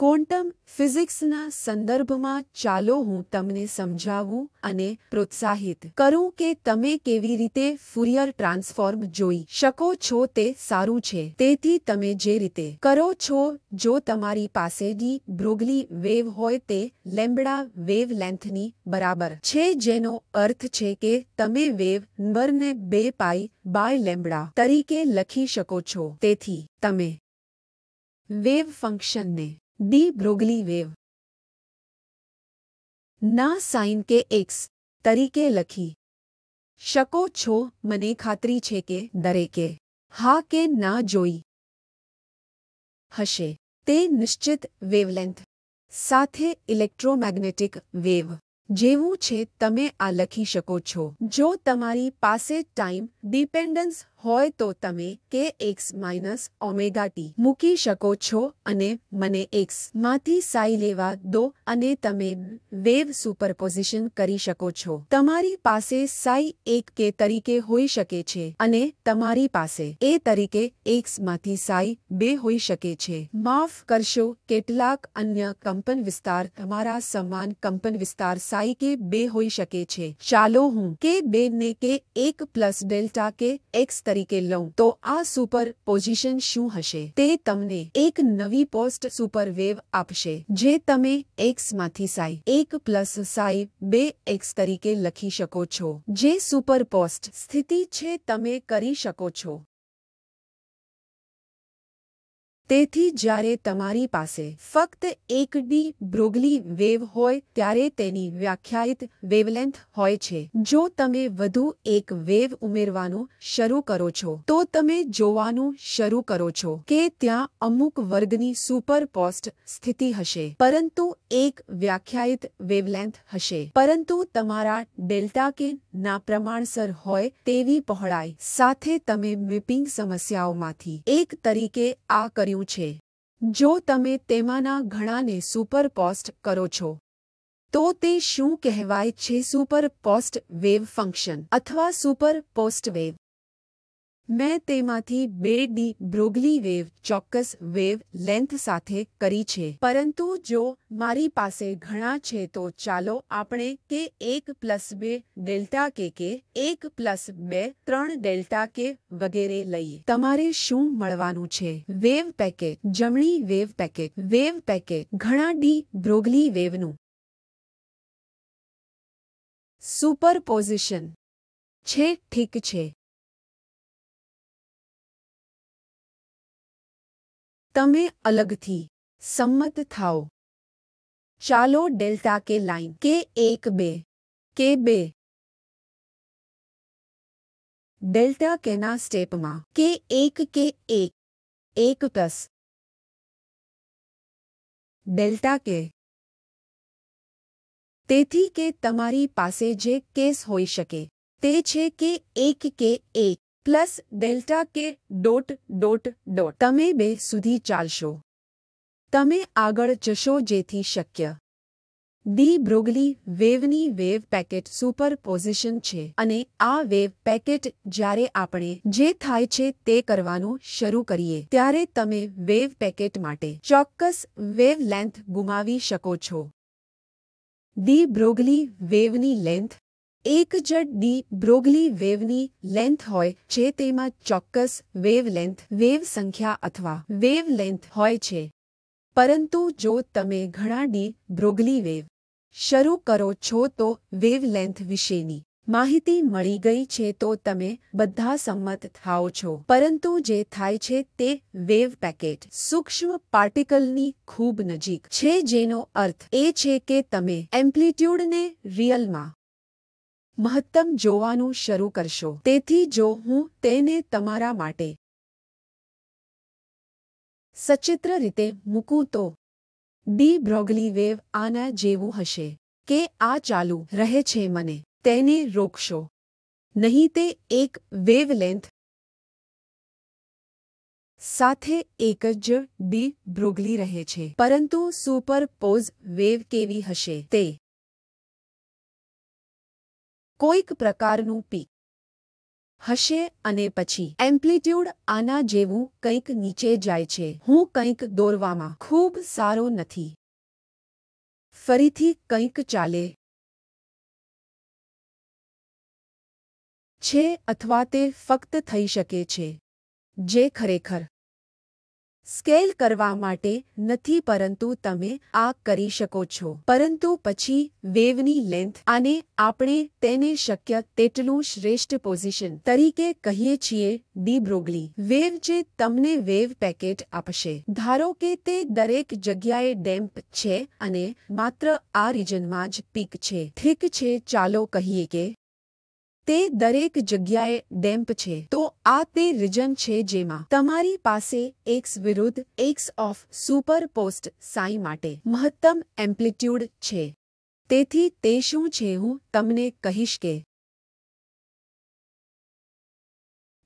quantum ફિઝિક્સના સંદર્ભમાં ચાલો હું તમને સમજાવું અને પ્રોત્સાહિત કરું કે તમે કેવી રીતે ફુરિયર ટ્રાન્સફોર્મ જોઈ શકો છો તે સારું છે તેથી તમે જે રીતે કરો છો જો તમારી પાસે ડી બ્રોગલી વેવ હોય તે લેમ્બડા વેવ લેન્થની બરાબર છે જેનો અર્થ છે કે તમે વેવ નંબરને બે પાઈ બાય લેમ્બડા તરીકે લખી શકો છો તેથી તમે વેવ ફંક્શનને ડી ब्रोगली વેવ ના સાઇન કે એક્સ તરીકે લખી શકો છો મને ખાતરી છે કે દરેકે હા કે ના જોઈ હશે તે નિશ્ચિત વેવલેન્થ સાથે ઇલેક્ટ્રોમેગ્નેટિક વેવ જેવું છે તમે આ લખી શકો છો જો તમારી પાસે ટાઈમ ડિપેન્ડન્સ હોય તો તમે કે એક્સ માઇનસ ઓમેગા ટી મૂકી શકો છો અને મને એક્સમાંથી સાઈ લેવા દો અને તમે વેવ સુપરપોઝિશન કરી શકો છો તમારી પાસે સાઈ એક કે તરીકે હોઈ શકે છે અને તમારી પાસે એ તરીકે એક્સમાંથી સાઈ બે હોઈ શકે છે માફ કરશો કેટલાક અન્ય કંપન વિસ્તાર તમારા સમાન કંપન વિસ્તાર સાઈ કે બે હોઈ શકે છે ચાલો હું કે બે ને કે એક પ્લસ ડેલ્ટા કે એક્સ તરીકે લઉં તો આ સુપર પોઝિશન શું હશે તે તમને એક નવી પોસ્ટ સુપર વેવ આપશે જે તમે એક્સમાંથી સાઈ એક પ્લસ સાઈ બે એક્સ તરીકે લખી શકો છો જે સુપર પોસ્ટ સ્થિતિ છે તમે કરી શકો છો તેથી જ્યારે તમારી પાસે ફક્ત એક ડી બ્રોગલી વેવ હોય ત્યારે તેની વ્યાખ્યાયિત વેવલેન્થ હોય છે જો તમે વધુ એક વેવ ઉમેરવાનું શરૂ કરો છો તો તમે જોવાનું શરૂ કરો છો કે ત્યાં અમુક વર્ગની સુપરપોસ્ટ સ્થિતિ હશે પરંતુ એક વ્યાખ્યાયિત વેવલેન્થ હશે પરંતુ તમારા ડેલ્ટા કે ના પ્રમાણસર હોય તેવી પહોળાઈ સાથે તમે મિપિંગ સમસ્યાઓમાંથી એક તરીકે આ કર્યું બન્યું છે જો તમે તેમાંના ઘણાને સુપરપોસ્ટ કરો છો તો તે શું કહેવાય છે સુપર પોસ્ટ વેવ ફંક્શન અથવા સુપર પોસ્ટ વેવ મેં તેમાંથી બે ડી બ્રોગલી વેવ ચોક્કસ વેવ લેન્થ સાથે કરી છે પરંતુ જો મારી પાસે ઘણા છે તો ચાલો આપણે કે એક પ્લસ બે ડેલ્ટા કે કે એક પ્લસ બે ત્રણ ડેલ્ટા કે વગેરે લઈએ તમારે શું મળવાનું છે વેવ પેકેટ જમણી વેવ પેકેટ વેવ પેકેટ ઘણા ડી બ્રોગલી વેવનું સુપરપોઝિશન છે ઠીક છે તમે અલગથી સંમત થાઓ ચાલો ડેલ્ટા કે લાઇન કે એક બે કે બે ડેલ્ટા કેના સ્ટેપમાં કે એક કે એક એક પ્લસ ડેલ્ટા કે તેથી કે તમારી પાસે જે કેસ હોઈ શકે તે છે કે એક કે એક plus delta k dot dot dot તમે બે સુધી ચાલશો તમે આગળ જશો જેથી શક્ય ડી બ્રોગલી વેવની વેવ પેકેટ સુપર પોઝિશન છે અને આ વેવ પેકેટ જ્યારે આપણે જે થાય છે તે કરવાનું શરૂ કરીએ ત્યારે તમે વેવ પેકેટ માટે ચોક્કસ વેવ લેન્થ ગુમાવી શકો છો ડી બ્રોગલી વેવની લેન્થ એક જ ડી બ્રોગલી વેવની લેન્થ હોય છે તેમાં ચોક્કસ વેવલેન્થ વેવ સંખ્યા અથવા વેવલેન્થ હોય છે પરંતુ જો તમે ઘણા ડી બ્રોગલી વેવ શરૂ કરો છો તો વેવલેન્થ વિશેની માહિતી મળી ગઈ છે તો તમે બધા સંમત થાઓ છો પરંતુ જે થાય છે તે વેવ પેકેટ સૂક્ષ્મ પાર્ટિકલની ખૂબ નજીક છે જેનો અર્થ એ છે કે તમે એમ્પ્લિટ્યૂડને રિયલમાં મહત્તમ જોવાનું શરૂ કરશો તેથી જો હું તેને તમારા માટે સચિત્ર રીતે મૂકું તો ડી બ્રોગલી વેવ આના જેવું હશે કે આ ચાલુ રહે છે મને તેને રોકશો નહીં તે એક વેવ લેન્થ સાથે એક જ ડી બ્રોગલી રહે છે પરંતુ સુપર પોઝ વેવ કેવી હશે તે કોઈક પ્રકારનું પીક હશે અને પછી એમ્પ્લિટ્યુડ આના જેવું કંઈક નીચે જાય છે હું કંઈક દોરવામાં ખૂબ સારો નથી ફરીથી કંઈક ચાલે છે અથવા તે ફક્ત થઈ શકે છે જે ખરેખર સ્કેલ કરવા માટે નથી પરંતુ તમે આ કરી શકો છો પરંતુ પછી વેવની લેન્થ અને આપણે તેને શક્ય તેટલું શ્રેષ્ઠ પોઝિશન તરીકે કહીએ છીએ ડી બ્રોગલી વેવ જે તમને વેવ પેકેટ આપશે ધારો કે તે દરેક જગ્યાએ ડેમ્પ છે અને માત્ર આ રીજનમાં જ પીક છે ઠીક છે ચાલો કહીએ કે તે દરેક જગ્યાએ ડેમ્પ છે તો આ તે રિજન છે જેમાં તમારી પાસે એક્સ વિરુદ્ધ x of super post psi માટે મહત્તમ એમ્પ્લિટ્યુડ છે તેથી તે શું છે હું તમને કહીશ કે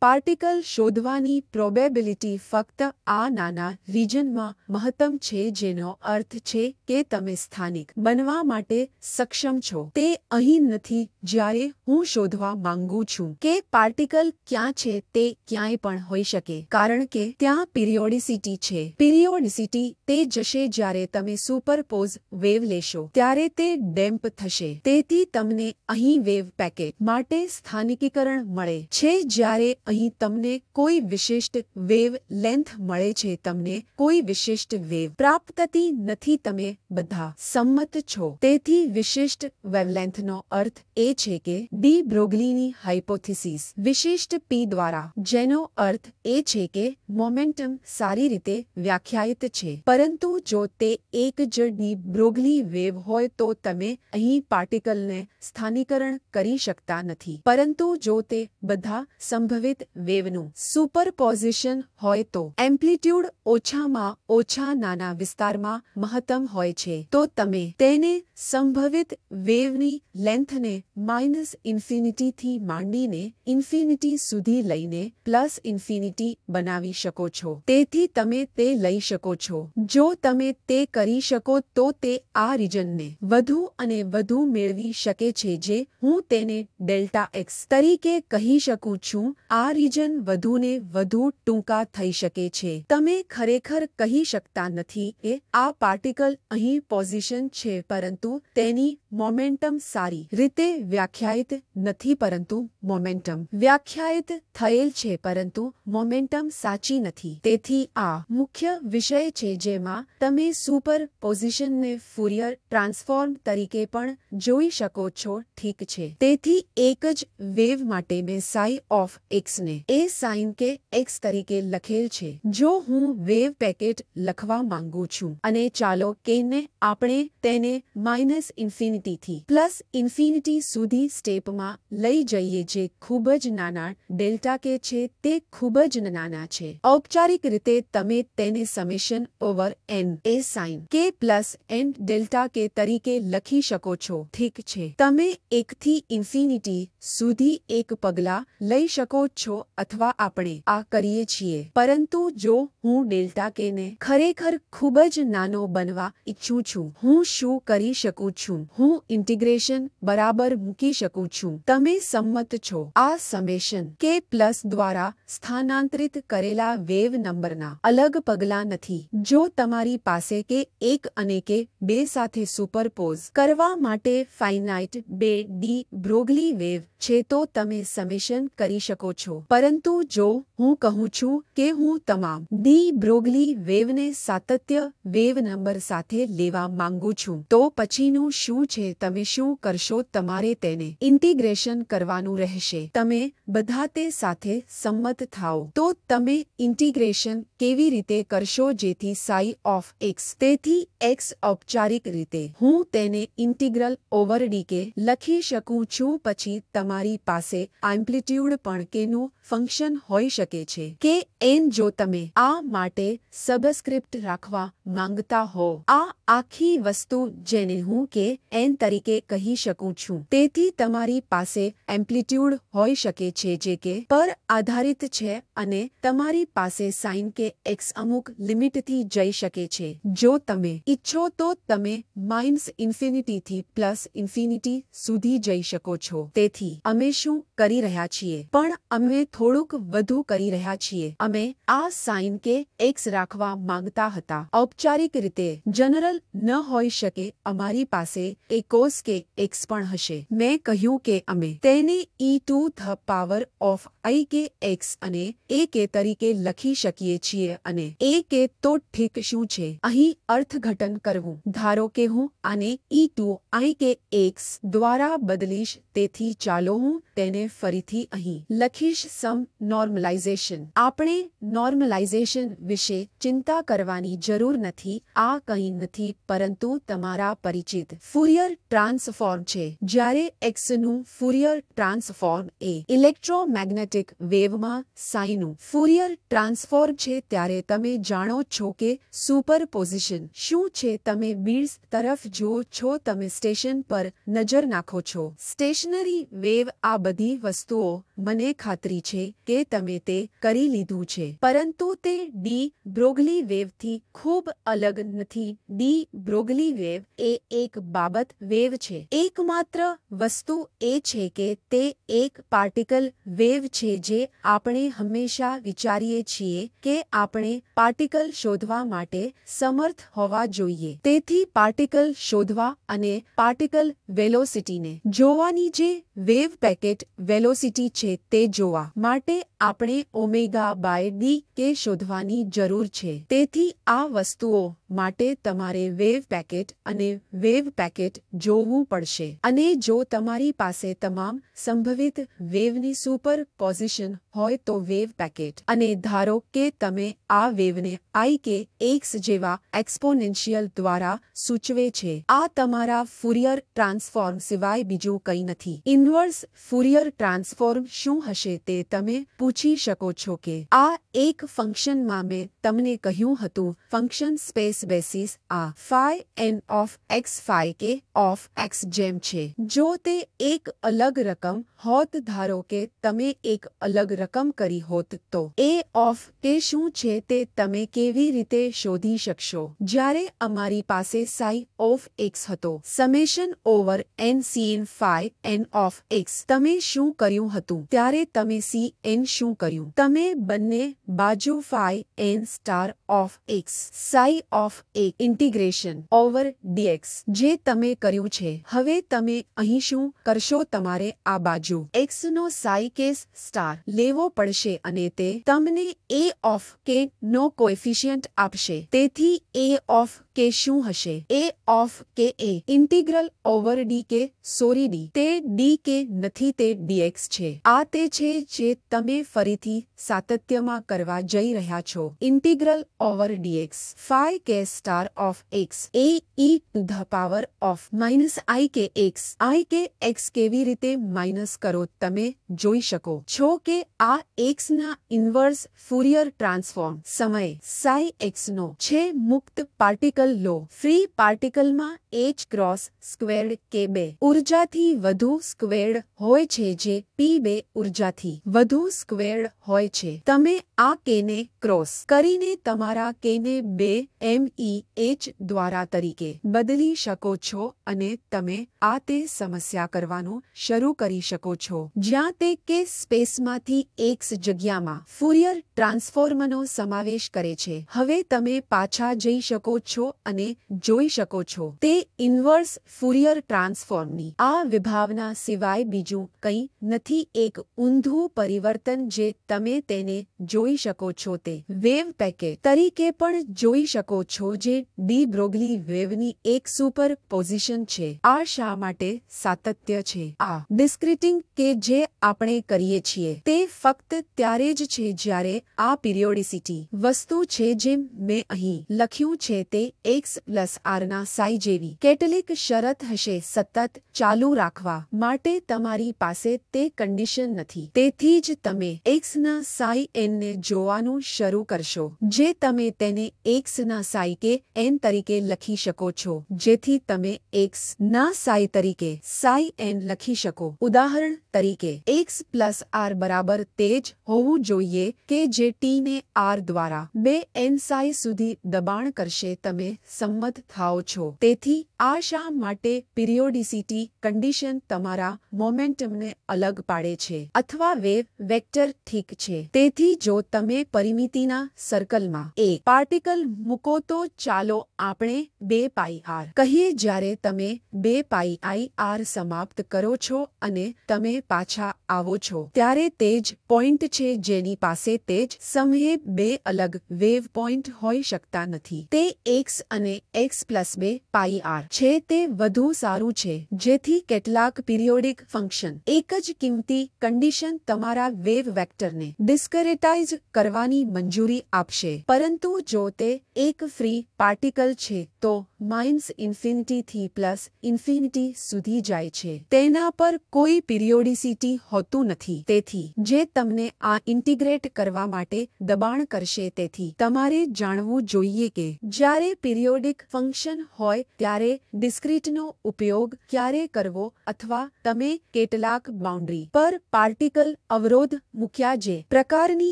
પાર્ટિકલ શોધવાની પ્રોબેબિલિટી ફક્ત આ નાના રિજનમાં મહત્તમ છે જેનો અર્થ છે કે તમે સ્થાનિક બનવા માટે સક્ષમ છો તે અહીં નથી જ્યારે હું શોધવા માંગુ છું કે પાર્ટિકલ ક્યાં છે તે ક્યાંય પણ હોઈ શકે કારણ કે ત્યાં પિરિયોડિસિટી છે પિરિયોડિસિટી તે જશે જ્યારે તમે સુપરપોઝ વેવ લેશો ત્યારે તે ડેમ્પ થશે તેથી તમને અહીં વેવ પેકેટ માટે સ્થાનિકીકરણ મળે છે જ્યારે અહીં તમને કોઈ વિશેષત વેવ લેન્થ મળે છે તમને કોઈ વિશેષત વેવ પ્રાપ્તતિ નથી તમને બધા સંમત છો તેથી વિશેષત વેવ લેન્થ નો અર્થ એ છે કે ડ બ્રોગલી ની હાઈપોથિસિસ વિશેષત પી દ્વારા જનો અર્થ એ છે કે મોમેન્ટમ સારી રીતે વ્યાખ્યાયિત છે પરંતુ જો તે એક જ બ્રોગલી વેવ હોય તો તમને અહીં પાર્ટિકલ ને સ્થાનિકરણ કરી શકતા નથી પરંતુ જો તે બધા સંભવિત વિદ્યુત વેવનું સુપરપોઝિશન હોય તો એમ્પ્લિટ્યુડ ઓછામાં ઓછા નાના વિસ્તારમાં મહત્તમ હોય છે તો તમે તેને સંભવિત વેવની લેન્થને માઇનસ ઇન્ફિનિટીથી માંડીને ઇન્ફિનિટી સુધી લઈને પ્લસ ઇન્ફિનિટી બનાવી શકો છો તેથી તમે તે લઈ શકો છો જો તમે તે કરી શકો તો તે આ રિજનને વધુ અને વધુ મેળવી શકે છે જે હું તેને ડેલ્ટા એક્સ તરીકે કહી શકું છું આ આ રીજન વધુને વધુ ટૂંકા થઈ શકે છે તમે ખરેખર કહી શકતા નથી કે આ પાર્ટિકલ અહીં પોઝિશન છે પરંતુ તેની મોમેન્ટમ સારી રીતે વ્યાખ્યાયિત નથી પરંતુ મોમેન્ટમ વ્યાખ્યાયિત થયેલ છે પરંતુ મોમેન્ટમ સાચી નથી તેથી આ મુખ્ય વિષય છે જેમાં તમે સુપર પોઝિશનને ફુરિયર ટ્રાન્સફોર્મ તરીકે પણ જોઈ શકો છો ઠીક છે તેથી એક જ વેવ માટે મેં સાઈ ઓફ એક્સ ને એ સાઇન કે એક્સ તરીકે લખેલ છે જો હું વેવ પેકેટ લખવા માંગુ છું અને ચાલો કેને આપણે તેને માઇનસ ઇન્ફિનિટીથી પ્લસ ઇન્ફિનિટી સુધી સ્ટેપમાં લઈ જઈએ જે ખૂબ જ નાના ડેલ્ટા કે છે તે ખૂબ જ નાના છે ઔપચારિક રીતે તમે તેને summation over n a sine k plus n delta k તરીકે લખી શકો છો ઠીક છે તમે એકથી ઇન્ફિનિટી સુધી એક પગલા લઈ શકો છો અથવા આપણે આ કરીએ છીએ પરંતુ જો હું ડેલ્ટા કેને ખરેખર ખૂબ જ નાનો બનવા ઈચ્છું છું હું શું કરી શકું છું હું ઇન્ટિગ્રેશન બરાબર મૂકી શકું છું તમે સંમત છો આ સમેશન કે પ્લસ દ્વારા સ્થાનાંતરિત કરેલા વેવ નંબરના અલગ પગલાં નથી જો તમારી પાસે કે એક અને કે બે સાથે સુપરપોઝ કરવા માટે ફાઇનાઇટ બે ડી બ્રોગલી વેવ છે તો તમે સમેશન કરી શકો છો છો પરંતુ જો હું કહું છું કે હું તમામ ડી બ્રોગલી વેવને સાતત્ય વેવ નંબર સાથે લેવા માંગુ છું તો પછીનું શું છે તમે શું કરશો તમારે તેને ઇન્ટિગ્રેશન કરવાનું રહેશે તમે બધા તે સાથે સંમત થાઓ તો તમે ઇન્ટિગ્રેશન કેવી રીતે કરશો જેથી સાઈ ઓફ એક્સ તેથી એક્સ ઔપચારિક રીતે હું તેને ઇન્ટિગ્રલ ઓવર ડીકે લખી શકું છું પછી તમારી પાસે એમ્પ્લિટ્યુડ પણ કેનું ફંક્શન હોઈ શકે છે કે એન જો તમે આ માટે સબસ્ક્રિપ્ટ રાખવા માંગતા હો આ આખી વસ્તુ જેને હું કે એન તરીકે કહી શકું છું તેથી તમારી પાસે એમ્પ્લિટ્યુડ હોઈ શકે છે જે કે પર આધારિત છે અને તમારી પાસે સાઇન કે એક્સ અમુક લિમિટથી જઈ શકે છે જો તમે ઈચ્છો તો તમે માઇન્સ ઇન્ફિનિટીથી પ્લસ ઇન્ફિનિટી સુધી જઈ શકો છો તેથી અમે શું કરી રહ્યા છીએ પણ અમે થોડુંક વધુ કરી રહ્યા છીએ અમે આ સાઇન કે એક્સ રાખવા માંગતા હતા ઔપચારિક રીતે જનરલ ન હોઈ શકે અમારી પાસે એકોસ કે એક્સ પણ હશે મેં કહ્યું કે અમે તેને e to the power of i k x અને એ કે તરીકે લખી શકીએ છીએ છીએ અને એ કે તો ઠીક શું છે અહીં અર્થઘટન કરવું ધારો કે હું આને ઈ ટુ આઈ કે એક્સ દ્વારા બદલીશ તેથી ચાલો હું તેને ફરીથી અહીં લખીશ સમ નોર્મલાઇઝેશન આપણે નોર્મલાઇઝેશન વિશે ચિંતા કરવાની જરૂર નથી આ કંઈ નથી પરંતુ તમારા પરિચિત ફુરિયર ટ્રાન્સફોર્મ છે જ્યારે એક્સનું ફુરિયર ટ્રાન્સફોર્મ એ ઇલેક્ટ્રોમેગ્નેટિક વેવમાં સાઈનું ફુરિયર ટ્રાન્સફોર્મ છે ત્યારે તમે જાણો છો કે સુપર પોઝિશન શું છે તમે બીડ્સ તરફ જુઓ છો તમે સ્ટેશન પર નજર નાખો છો સ્ટેશનરી વેવ આ બધી વસ્તુઓ મને ખાતરી છે કે તમે તે કરી લીધું છે પરંતુ તે ડી બ્રોગલી વેવથી ખૂબ અલગ નથી ડી બ્રોગલી વેવ એ એક બાબત વેવ છે એકમાત્ર વસ્તુ એ છે કે તે એક પાર્ટિકલ વેવ છે જે આપણે હંમેશા વિચારીએ છીએ કે આપણે પાર્ટિકલ શોધવા માટે સમર્થ હોવા જોઈએ તેથી પાર્ટિકલ શોધવા અને પાર્ટિકલ વેલોસિટીને જોવાની જે વેવ પેકેટ વેલોસિટી છે છે તે જોવા માટે આપણે ઓમેગા બાય ડી કે શોધવાની જરૂર છે તેથી આ વસ્તુઓ માટે તમારે વેવ પેકેટ અને વેવ પેકેટ જોવું પડશે અને જો તમારી પાસે તમામ સંભવિત વેવની સુપર પોઝિશન હોય તો વેવ પેકેટ અને ધારો કે તમે આ વેવને આઈ કે એક્સ જેવા એક્સપોનેન્શિયલ દ્વારા સૂચવે છે આ તમારા ફુરિયર ટ્રાન્સફોર્મ સિવાય બીજું કંઈ નથી ઇન્વર્સ ફુરિયર ટ્રાન્સફોર્મ શું હશે તે તમે પૂછી શકો છો કે આ એક ફંક્શનમાં મેં તમને કહ્યું હતું ફંક્શન સ્પેસ બેસિસ આ phi n of x phi k of x જેમ છે જો તે એક અલગ રકમ હોત ધારો કે તમે એક અલગ રકમ કરી હોત તો એ ઓફ તે શું છે તે તમે કેવી રીતે શોધી શકશો જ્યારે અમારી પાસે સાઈ ઓફ એક્સ હતો summation over n c n phi n of x તમે શું કર્યું હતું હતું ત્યારે તમે સી એન શું કર્યું તમે બંને બાજુ phi n star of x psi of a integration over d x જે તમે કર્યું છે હવે તમે અહીં શું કરશો તમારે આ બાજુ એક્સ નો સાઈ કેસ સ્ટાર લેવો પડશે અને તે તમને એ ઓફ કે નો કોએફિશિયન્ટ આપશે તેથી એ ઓફ કે શું હશે એ ઓફ કે એ integral over d k sorry d તે ડી કે નથી તે ડીએક્સ છે आते छे जे तमे फरीथी सातत्यमा करवा जई रह्या छो integral over d x phi k star of x a e to the power of minus i k x I k x केवी रीते माइनस करो तमे जोई शको छो के आ एक्स ना इनवर्स फूरियर ट्रांसफॉर्म समय साई एक्स नो छे मुक्त पार्टिकल लो फ्री पार्टिकल मा एच क्रॉस स्क्वेर्ड के बे ऊर्जा थी वधु स्क्वेर्ड होय छे जे पी बे ઉર્જાથી વધુ સ્ક્વેર્ડ હોય છે તમે આ કેને ક્રોસ કરીને તમારા કેને બે એમઈએચ e દ્વારા તરીકે બદલી શકો છો અને તમે આ તે સમસ્યા કરવાનું શરૂ કરી શકો છો જ્યાં તે કે સ્પેસમાંથી એક જગ્યામાં ફુરિયર ટ્રાન્સફોર્મનો સમાવેશ કરે છે હવે તમે પાછા જઈ શકો છો અને જોઈ શકો છો તે ઇન્વર્સ ફુરિયર ટ્રાન્સફોર્મની આ વિભાવના સિવાય બીજું કંઈ નથી એક એક ઊંધું પરિવર્તન જે તમે તેને જોઈ શકો છો તે વેવ પેકેજ તરીકે પણ જોઈ શકો છો જે ડી બ્રોગલી વેવની એક સુપર પોઝિશન છે આ શા માટે સાતત્ય છે આ ડિસ્ક્રિટિંગ કે જે આપણે કરીએ છીએ તે ફક્ત ત્યારે જ છે જ્યારે આ પિરિયોડિસિટી વસ્તુ છે જેમ મેં અહીં લખ્યું છે તે એક્સ પ્લસ આરના સાઈ જેવી કેટલીક શરત હશે સતત ચાલુ રાખવા માટે તમારી પાસે તે કન્ડિશન નથી તેથી જ તમે x ના sin ને જોવાનું શરૂ કરશો જે તમે તેને x ના sin કે n તરીકે લખી શકો છો જેથી તમે x ના sin તરીકે sin n લખી શકો ઉદાહરણ તરીકે x + r બરાબર તેજ હોવું જોઈએ કે જે t ને r દ્વારા 2n sin સુધી દબાણ કરશે તમે સંમત થાઓ છો તેથી આ શા માટે પિરિયોડિસિટી કન્ડિશન તમારા મોમેન્ટમને અલગ પાડે છે અથવા વેવ વેક્ટર ઠીક છે તેથી જો તમે પરિમિતિના સર્કલમાં એ પાર્ટિકલ મૂકો તો ચાલો આપણે બે પાઈ આર કહીએ જ્યારે તમે બે પાઈ આઈ આર સમાપ્ત કરો છો અને તમે પાછા આવો છો ત્યારે તે જ પોઈન્ટ છે જેની પાસે તે જ સમયે બે અલગ વેવ પોઈન્ટ હોઈ શકતા નથી તે એક્સ અને એક્સ પ્લસ બે પાઈ આર છે તે વધુ સારું છે જેથી કેટલાક પિરિયોડિક ફંક્શન એક જ કિંમતી કન્ડિશન તમારા વેવ વેક્ટરને ડિસ્કરેટાઇઝ કરવાની મંજૂરી આપશે પરંતુ જો તે એક ફ્રી પાર્ટિકલ છે તો માઇન્સ ઇન્ફિનિટીથી પ્લસ ઇન્ફિનિટી સુધી જાય છે તેના પર કોઈ પિરિયોડિસિટી હોતું નથી તેથી જે તમને આ ઇન્ટિગ્રેટ કરવા માટે દબાણ કરશે તેથી તમારે જાણવું જોઈએ કે જ્યારે પિરિયોડિક ફંક્શન હોય ત્યારે ડિસ્ક્રીટનો ઉપયોગ ક્યારે કરવો અથવા તમે કેટલાક બાઉન્ડ્રી પર પાર્ટિકલ અવરોધ મૂક્યા જે પ્રકારની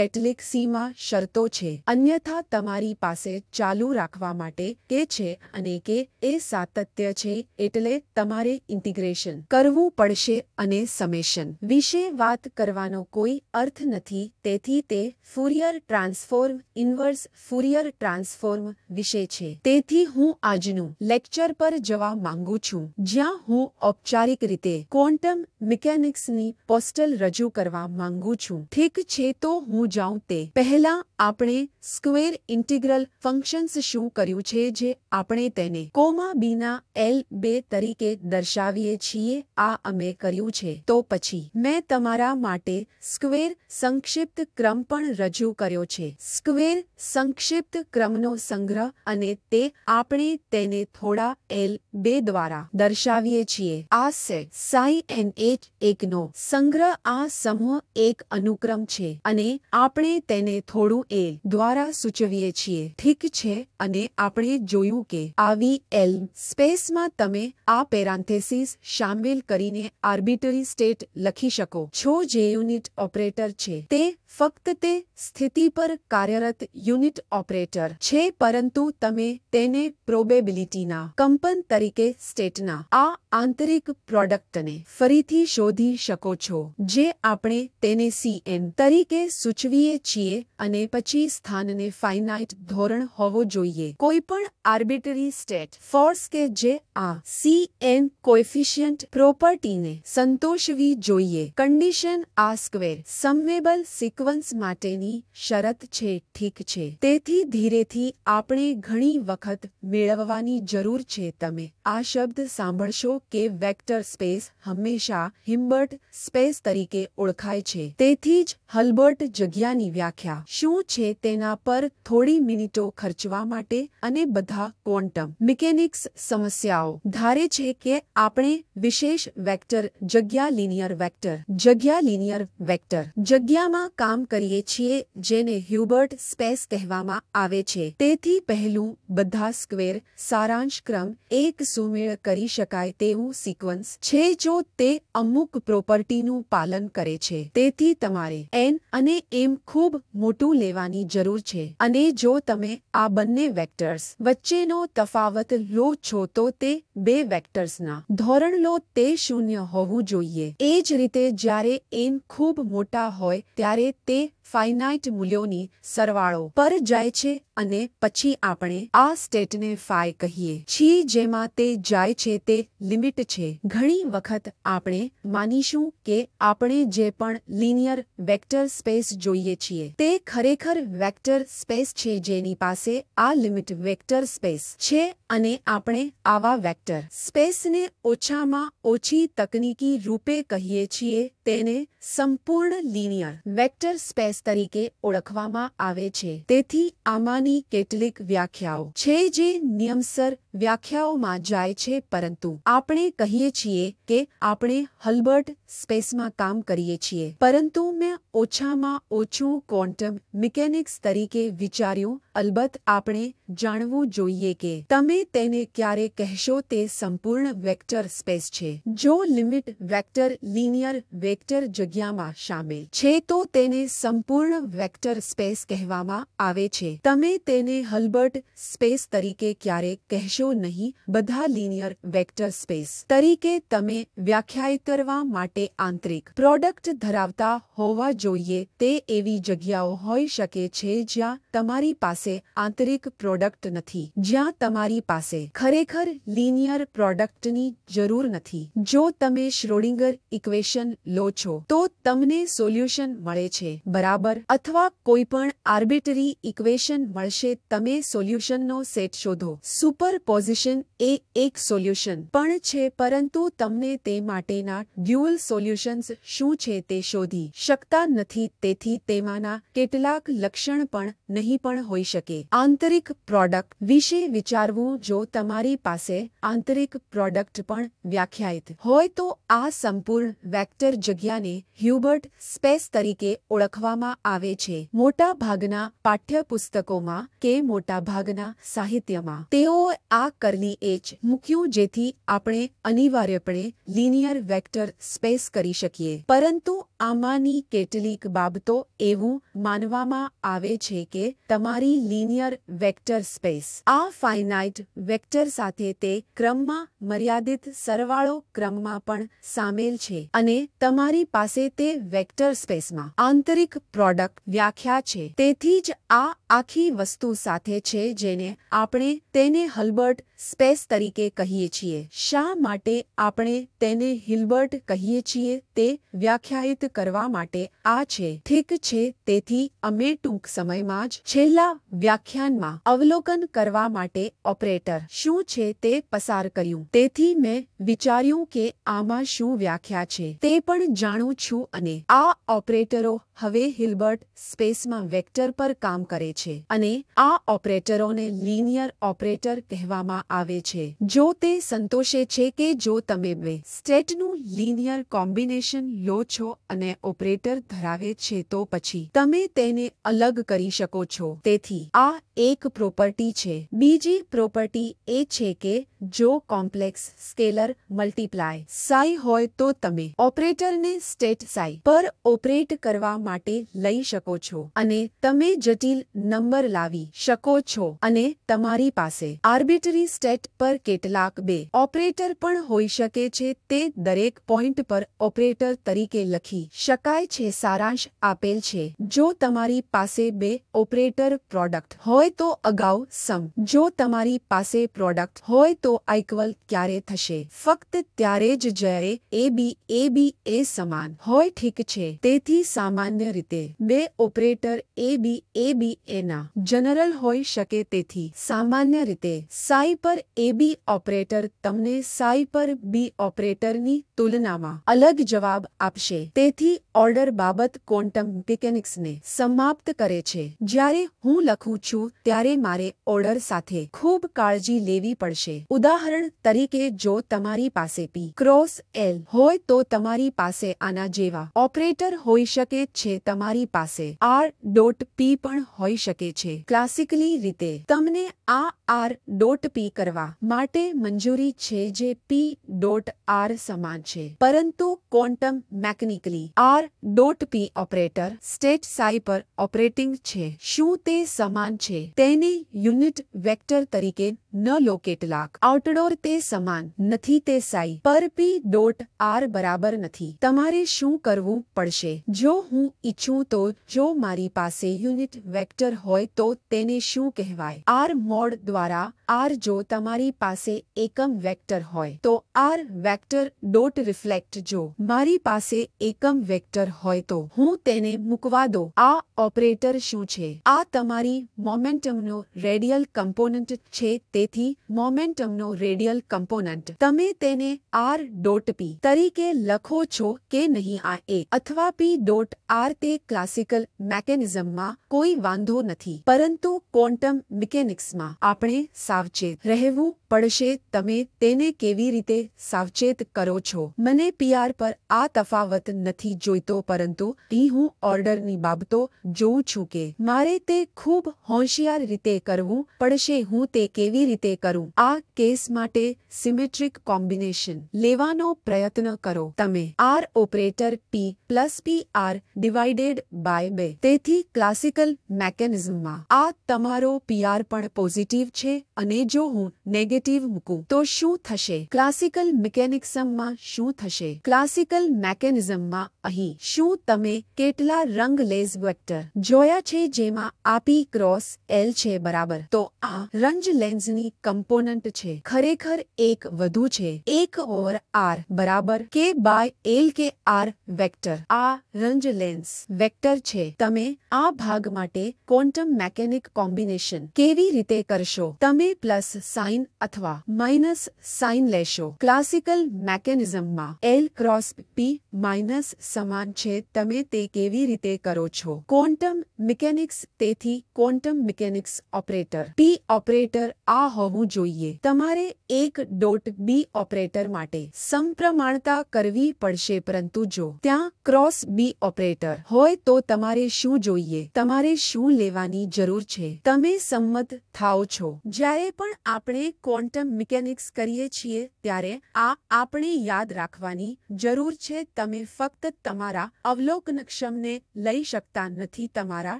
કેટલીક સીમા શરતો છે અન્યથા તમારી પાસે ચાલુ રાખવા માટે કે છે અને કે એ સાતત્ય છે એટલે તમારે ઇન્ટિગ્રેશન કરવું પડશે અને સમેશન વિશે વાત કરવાનો કોઈ અર્થ નથી તેથી તે Fourier transform inverse Fourier transform વિશે છે તેથી હું આજનું લેક્ચર પર જવા માંગુ છું જ્યાં હું ઔપચારિક રીતે ક્વોન્ટમ મિકેનિક્સની પોસ્ટલ રજૂ કરવા માંગુ છું ઠીક છે તો હું જાઉં તે પહેલા આપણે સ્ક્વેર ઇન્ટિગ્રલ ફંક્શન્સ શું કર્યું છે જે આપણે તેને કોમા બીના એલ બે તરીકે દર્શાવીએ છીએ આ અમે કર્યું છે તો પછી મેં તમારા માટે સ્ક્વેર સંક્ષિપ્ત ક્રમ પણ રજૂ કર્યો છે સ્ક્વેર સંક્ષિપ્ત ક્રમનો સંગ્રહ અને તે આપણે તેને થોડા એલ બે દ્વારા દર્શાવીએ છીએ આ સે સાઈ એન એચ એકનો સંગ્રહ આ સમૂહ એક અનુક્રમ છે અને આપણે તેને થોડું એલ દ્વારા સૂચવીએ છીએ ઠીક છે અને આપણે જોયું કે આવી એલ સ્પેસમાં તમે આ પેરાન્થેસિસ શામેલ કરીને આર્બિટરી સ્ટેટ લખી શકો છો જે યુનિટ ઓપરેટર છે તે ફક્ત તે સ્થિતિ પર કાર્યરત યુનિટ ઓપરેટર છે પરંતુ તમે તેને પ્રોબેબિલિટીના કંપન તરીકે સ્ટેટના આ આંતરિક પ્રોડક્ટને ફરીથી શોધી શકો છો જે આપણે તેને સીએન તરીકે સૂચવીએ છીએ અને પછી સ્થાનને ફાઇનાઇટ ધોરણ હોવો જોઈએ કોઈપણ આર્બિટરી સ્ટેટ ફોર્સ કે જે આ સીએન કોએફિશિયન્ટ પ્રોપર્ટીને સંતોષવી જોઈએ કન્ડિશન આ સ્ક્વેર સમેબલ સિક્વન્સ માટેની શરત છે ઠીક છે તેથી ધીરેથી આપણે ઘણી વખત મેળવવાની જરૂર છે તમે આ શબ્દ સાંભળશો કે વેક્ટર સ્પેસ હંમેશા હિમ્બર્ટ સ્પેસ તરીકે ઓળખાય છે તેથી જ હલ્બર્ટ જગ્યાની વ્યાખ્યા શું છે તેના પર થોડી મિનિટો ખર્ચવા માટે અને બધા ક્વોન્ટમ મિકેનિક્સ સમસ્યાઓ ધારે છે કે આપણે વિશેષ વેક્ટર જગ્યા લિનિયર વેક્ટર જગ્યા લિનિયર વેક્ટર જગ્યામાં કામ કરીએ છીએ જેને હ્યુબર્ટ સ્પેસ કહેવામાં આવે છે તેથી પહેલું બધા સ્ક્વેર સારાંશ ક્રમ એક સુમેળ કરી શકાય તે એવું સિક્વન્સ છે જો તે અમુક પ્રોપર્ટીનું પાલન કરે છે તેથી તમારે એન અને એમ ખૂબ મોટું લેવાની જરૂર છે અને જો તમે આ બંને વેક્ટર્સ વચ્ચેનો તફાવત લો છો તો તે બે વેક્ટર્સના ધોરણ લો તે શૂન્ય હોવું જોઈએ એ જ રીતે જ્યારે એન ખૂબ મોટા હોય ત્યારે તે ફાઇનાઇટ મૂલ્યોની સરવાળો પર જાય છે અને પછી આપણે આ સ્ટેટને ફાય કહીએ છીએ જેમાં તે જાય છે તે લિમિટ છે ઘણી વખત આપણે માનીશું કે આપણે જે પણ લિનિયર વેક્ટર સ્પેસ જોઈએ છીએ તે ખરેખર વેક્ટર સ્પેસ છે જેની પાસે આ લિમિટ વેક્ટર સ્પેસ છે અને આપણે આવા વેક્ટર સ્પેસને ઓછામાં ઓછી તકનીકી રૂપે કહીએ છીએ તેને સંપૂર્ણ લિનિયર વેક્ટર સ્પેસ તરીકે ઓળખવામાં આવે છે તેથી આમાંની કેટલીક વ્યાખ્યાઓ છે જે નિયમસર વ્યાખ્યાઓમાં જાય છે પરંતુ આપણે કહીએ છીએ કે આપણે હલબર્ટ સ્પેસમાં કામ કરીએ છીએ પરંતુ મેં ઓછામાં ઓછું ક્વોન્ટમ મિકેનિક્સ તરીકે વિચાર્યું અલબત્ત આપણે જાણવું જોઈએ કે તમે તેને ક્યારે કહેશો તે સંપૂર્ણ વેક્ટર સ્પેસ છે જો લિમિટ વેક્ટર લિનિયર વેક્ટર જગ્યામાં શામેલ છે તો તેને સંપૂર્ણ વેક્ટર સ્પેસ કહેવામાં આવે છે તમે તેને હલબર્ટ સ્પેસ તરીકે ક્યારે કહેશો રેશિયો નહીં બધા લિનિયર વેક્ટર સ્પેસ તરીકે તમે વ્યાખ્યાયિત કરવા માટે આંતરિક પ્રોડક્ટ ધરાવતા હોવા જોઈએ તે એવી જગ્યાઓ હોઈ શકે છે જ્યાં તમારી પાસે આંતરિક પ્રોડક્ટ નથી જ્યાં તમારી પાસે ખરેખર લિનિયર પ્રોડક્ટની જરૂર નથી જો તમે શ્રોડિંગર ઇક્વેશન લો છો તો તમને સોલ્યુશન મળે છે બરાબર અથવા કોઈપણ આર્બિટરી ઇક્વેશન મળશે તમે સોલ્યુશનનો સેટ શોધો સુપર પોઝિશન એ એક સોલ્યુશન પણ છે પરંતુ તમને તે માટેના ડ્યુઅલ સોલ્યુશન્સ શું છે તે શોધી શકતા નથી તેથી તેમાંના કેટલાક લક્ષણ પણ નહીં પણ હોઈ શકે આંતરિક પ્રોડક્ટ વિશે વિચારવું જો તમારી પાસે આંતરિક પ્રોડક્ટ પણ વ્યાખ્યાયિત હોય તો આ સંપૂર્ણ વેક્ટર જગ્યાને હ્યુબર્ટ સ્પેસ તરીકે ઓળખવામાં આવે છે મોટાભાગના પાઠ્યપુસ્તકોમાં કે મોટાભાગના સાહિત્યમાં તેઓ આ આ કર્લી એચ મૂક્યું જેથી આપણે અનિવાર્યપણે લિનિયર વેક્ટર સ્પેસ કરી શકીએ પરંતુ આમાંની કેટલીક બાબતો એવું માનવામાં આવે છે કે તમારી લિનિયર વેક્ટર સ્પેસ આ ફાઇનાઇટ વેક્ટર સાથે તે ક્રમમાં મર્યાદિત સરવાળો ક્રમમાં પણ સામેલ છે અને તમારી પાસે તે વેક્ટર સ્પેસમાં આંતરિક પ્રોડક્ટ વ્યાખ્યા છે તેથી જ આ આખી વસ્તુ સાથે છે જેને આપણે તેને હલબર્ડ હિલ્બર્ટ સ્પેસ તરીકે કહીએ છીએ શા માટે આપણે તેને હિલ્બર્ટ કહીએ છીએ તે વ્યાખ્યાયિત કરવા માટે આ છે ઠીક છે તેથી અમે ટૂંક સમયમાં જ છેલ્લા વ્યાખ્યાનમાં અવલોકન કરવા માટે ઓપરેટર શું છે તે પસાર કર્યું તેથી મેં વિચાર્યું કે આમાં શું વ્યાખ્યા છે તે પણ જાણું છું અને આ ઓપરેટરો હવે હિલ્બર્ટ સ્પેસમાં વેક્ટર પર કામ કરે છે અને આ ઓપરેટરોને લિનિયર ઓપરેટર કહેવામાં માનવામાં આવે છે જો તે સંતોષે છે કે જો તમે બે સ્ટેટનું લિનિયર કોમ્બિનેશન લો છો અને ઓપરેટર ધરાવે છે તો પછી તમે તેને અલગ કરી શકો છો તેથી આ એક પ્રોપર્ટી છે બીજી પ્રોપર્ટી એ છે કે જો કોમ્પ્લેક્સ સ્કેલર મલ્ટીપ્લાય સાઈ હોય તો તમે ઓપરેટરને સ્ટેટ સાઈ પર ઓપરેટ કરવા માટે લઈ શકો છો અને તમે જટિલ નંબર લાવી શકો છો અને તમારી પાસે આર્બિટરી સ્ટેટ પર કેટલાક બે ઓપરેટર પણ હોઈ શકે છે તે દરેક પોઈન્ટ પર ઓપરેટર તરીકે લખી શકાય છે સારાંશ આપેલ છે જો તમારી પાસે બે ઓપરેટર પ્રોડક્ટ હોય તો અગાઉ સમ જો તમારી પાસે પ્રોડક્ટ હોય તો તો આઇક્વલ ક્યારે થશે ફક્ત ત્યારે જ જય એ બી એ બી એ સમાન હોય ઠીક છે તેથી સામાન્ય રીતે બે ઓપરેટર એ બી એ બી એના જનરલ હોઈ શકે તેથી સામાન્ય રીતે સાઈ પર એ બી ઓપરેટર તમને સાઈ પર બી ઓપરેટરની તુલનામાં અલગ જવાબ આપશે તેથી ઓર્ડર બાબત ક્વોન્ટમ મિકેનિક્સને સમાપ્ત કરે છે જ્યારે હું લખું છું ત્યારે મારે ઓર્ડર સાથે ખૂબ કાળજી લેવી પડશે ઉદાહરણ તરીકે જો તમારી પાસે પી ક્રોસ એલ હોય તો તમારી પાસે આના જેવા ઓપરેટર હોઈ શકે છે તમારી પાસે આર ડોટ પી પણ હોઈ શકે છે ક્લાસિકલી રીતે તમને આ આર ડોટ પી કરવા માટે મંજૂરી છે જે પી ડોટ આર સમાન છે પરંતુ quantum mechanically r dot p operator state psi p operating છે શું તે સમાન છે તેને યુનિટ વેક્ટર તરીકે ન લો કેટલાક આઉટડોર તે સમાન નથી તે સાઈ પર પી ડોટ આર બરાબર નથી તમારે શું કરવું પડશે જો હું ઈચ્છું તો જો મારી પાસે યુનિટ વેક્ટર હોય તો તેને શું કહેવાય આર મોડ દ્વારા આર જો તમારી પાસે એકમ વેક્ટર હોય તો આર વેક્ટર ડોટ રિફ્લેક્ટ જો મારી પાસે એકમ વેક્ટર હોય તો હું તેને મૂકવા દો આ ઓપરેટર શું છે આ તમારી મોમેન્ટમનો રેડિયલ કમ્પોનન્ટ છે તે તેથી મોમેન્ટમનો રેડિયલ કમ્પોનન્ટ તમે તેને આર ડોટ પી તરીકે લખો છો કે નહીં આ એ અથવા પી ડોટ આર તે ક્લાસિકલ મેકેનિઝમમાં કોઈ વાંધો નથી પરંતુ ક્વોન્ટમ મિકેનિક્સમાં આપણે સાવચેત રહેવું પડશે તમે તેને કેવી રીતે સાવચેત કરો છો મને પીઆર પર આ તફાવત નથી જોઈતો પરંતુ અહીં હું ઓર્ડરની બાબતો જોઉં છું કે મારે તે ખૂબ હોશિયાર રીતે કરવું પડશે હું તે કેવી રીતે કરું આ કેસ માટે સિમેટ્રિક કોમ્બિનેશન લેવાનો પ્રયત્ન કરો તમે r operator p plus p r divided by બે તેથી ક્લાસિકલ મેકેનિઝમમાં આ તમારો પીઆર પણ પોઝિટિવ છે અને જો હું નેગેટિવ મૂકું તો શું થશે ક્લાસિકલ મિકેનિક્સમમાં શું થશે ક્લાસિકલ મેકેનિઝમમાં અહીં શું તમે કેટલા રંગ લેઝ વેક્ટર જોયા છે જેમાં આપી ક્રોસ એલ છે બરાબર તો આ રંજ લેન્સની કમ્પોનન્ટ છે ખરેખર એક વધુ છે એક ઓવર આર બરાબર k by l k r vector આ રંજ લેન્સ વેક્ટર છે તમે આ ભાગ માટે ક્વોન્ટમ મેકેનિક કોમ્બિનેશન કેવી રીતે કરશો તમે પ્લસ સાઇન અથવા માઇનસ સાઇન લેશો ક્લાસિકલ મેકેનિઝમમાં એલ ક્રોસ પી માઇનસ સમાન છે તમે તે કેવી રીતે કરો છો ક્વોન્ટમ મિકેનિક્સ તેથી quantum mechanics operator p operator આ હોવું જોઈએ તમારે એક ડોટ બી ઓપરેટર માટે સમપ્રમાણતા કરવી પડશે પરંતુ જો ત્યાં ક્રોસ બી ઓપરેટર હોય તો તમારે શું જોઈએ તમારે શું લેવાની જરૂર છે તમે સંમત થાઓ છો જ્યારે પણ આપણે ક્વોન્ટમ મિકેનિક્સ કરીએ છીએ ત્યારે આ આપણે યાદ રાખવાની જરૂર છે તમે ફક્ત તમારા અવલોકનક્ષમને લઈ શકતા નથી તમારા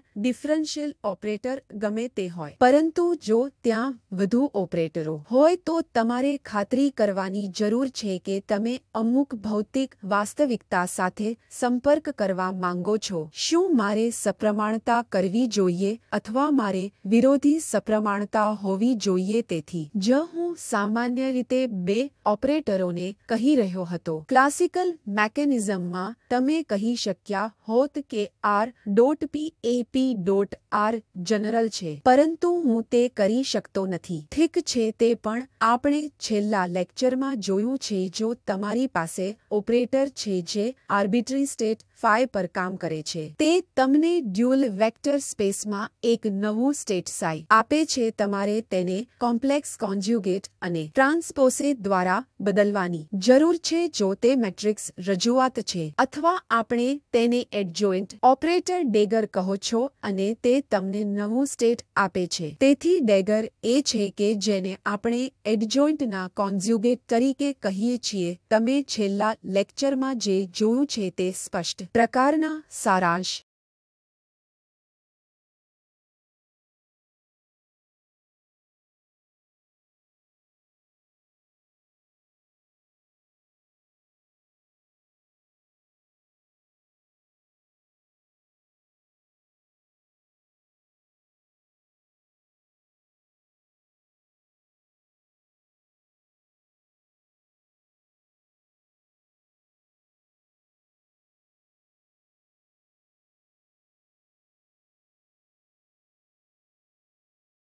ડિફરન્શિયલ ઓપરેટર ગમે તે હોય પરંતુ જો ત્યાં વધુ ઓપરેટરો હોય તો તમારે ખાતરી કરવાની જરૂર છે કે તમે અમુક ભૌતિક વાસ્તવિકતા સાથે સંપર્ક કરવા માંગો છો શું મારે સપ્રમાણતા કરવી જોઈએ અથવા મારે વિરોધી સપ્રમાણતા હોવી જોઈએ તેથી જ હું સામાન્ય રીતે બે ઓપરેટરોને કહી રહ્યો હતો ક્લાસિકલ મેકેનિઝમમાં તમે કહી શક્યા હોત કે આર ડોટ પી એ પી ડોટ આર જનરલ છે પરંતુ હું તે કરી શકતો નથી ઠીક છે તે પણ આપણે છેલ્લા લેક્ચરમાં જોયું છે જો તમારી પાસે ઓપરેટર છે જે આર્બિટ્રી state ફાય પર કામ કરે છે તે તમને ડ્યુઅલ વેક્ટર સ્પેસમાં એક નવું સ્ટેટ સાઈ આપે છે તમારે તેને કોમ્પ્લેક્સ કોન્જ્યુગેટ અને ટ્રાન્સપોસે દ્વારા બદલવાની જરૂર છે જો તે મેટ્રિક્સ રજૂઆત છે અથવા આપણે તેને એડજોઇન્ટ ઓપરેટર ડેગર કહો છો અને તે તમને નવું સ્ટેટ આપે છે તેથી ડેગર એ છે કે જેને આપણે એડજોઇન્ટના કોન્ઝ્યુગેટ તરીકે કહીએ છીએ તમે છેલ્લા લેક્ચરમાં જે જોયું છે તે સ્પષ્ટ પ્રકારના સારાંશ